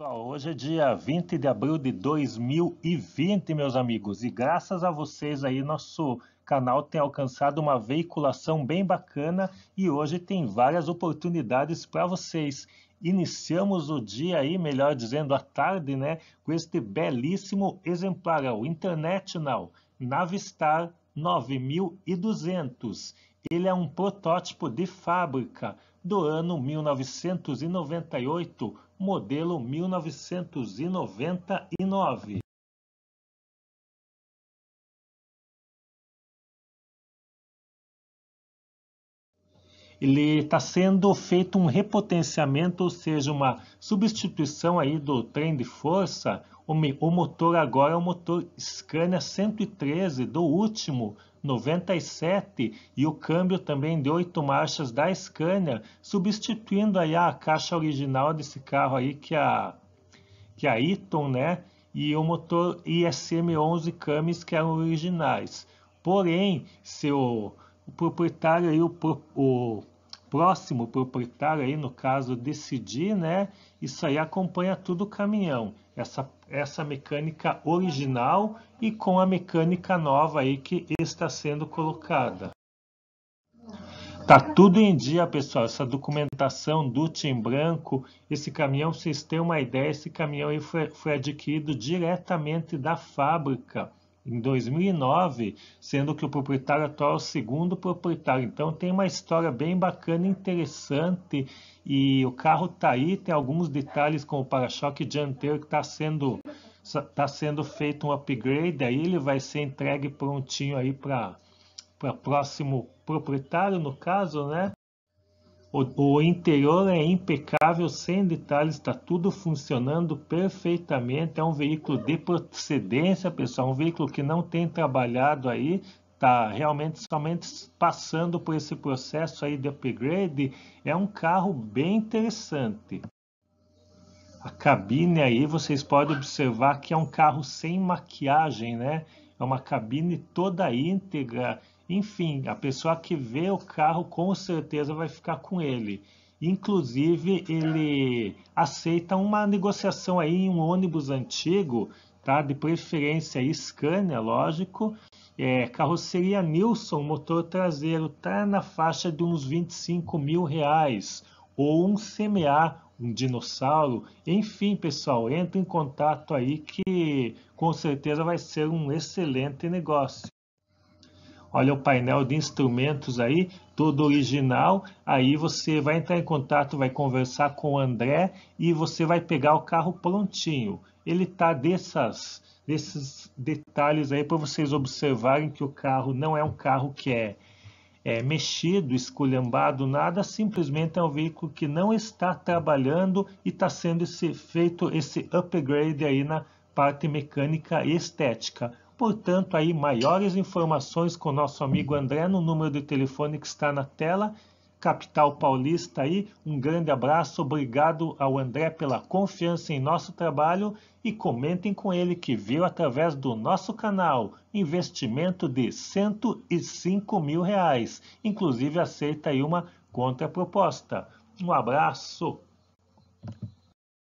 Pessoal, ah, hoje é dia 20 de abril de 2020, meus amigos, e graças a vocês aí nosso canal tem alcançado uma veiculação bem bacana e hoje tem várias oportunidades para vocês. Iniciamos o dia aí, melhor dizendo, a tarde, né, com este belíssimo exemplar, é o International Navistar 9200. Ele é um protótipo de fábrica do ano 1998, modelo 1999. ele está sendo feito um repotenciamento, ou seja, uma substituição aí do trem de força. O motor agora é o motor Scania 113 do último 97 e o câmbio também de oito marchas da Scania, substituindo aí a caixa original desse carro aí que é a que é a Eaton, né, e o motor ISM11 Camis que eram originais. Porém, seu o proprietário aí, o, o próximo proprietário aí no caso decidir, né? Isso aí acompanha tudo o caminhão, essa, essa mecânica original e com a mecânica nova aí que está sendo colocada. Tá tudo em dia, pessoal. Essa documentação do Tim Branco, esse caminhão, vocês têm uma ideia, esse caminhão aí foi, foi adquirido diretamente da fábrica em 2009, sendo que o proprietário atual é o segundo proprietário. Então tem uma história bem bacana, interessante e o carro tá aí, tem alguns detalhes como o para-choque dianteiro que está sendo tá sendo feito um upgrade, aí ele vai ser entregue prontinho aí para para próximo proprietário no caso, né? O, o interior é impecável, sem detalhes, está tudo funcionando perfeitamente. É um veículo de procedência, pessoal, um veículo que não tem trabalhado aí, está realmente somente passando por esse processo aí de upgrade, é um carro bem interessante. A cabine aí, vocês podem observar que é um carro sem maquiagem, né? é uma cabine toda íntegra. Enfim, a pessoa que vê o carro com certeza vai ficar com ele. Inclusive, ele aceita uma negociação aí em um ônibus antigo, tá? De preferência Scania, lógico. É, carroceria Nilson, motor traseiro, tá na faixa de uns 25 mil reais. Ou um CMA um dinossauro. Enfim, pessoal, entre em contato aí que com certeza vai ser um excelente negócio. Olha o painel de instrumentos aí, todo original. Aí você vai entrar em contato, vai conversar com o André e você vai pegar o carro prontinho. Ele tá dessas, desses detalhes aí para vocês observarem que o carro não é um carro que é é, mexido, esculhambado, nada, simplesmente é um veículo que não está trabalhando e está sendo esse, feito esse upgrade aí na parte mecânica e estética. Portanto, aí maiores informações com o nosso amigo André no número de telefone que está na tela capital paulista aí. Um grande abraço, obrigado ao André pela confiança em nosso trabalho e comentem com ele que viu através do nosso canal investimento de 105 mil reais. Inclusive aceita aí uma contraproposta. Um abraço!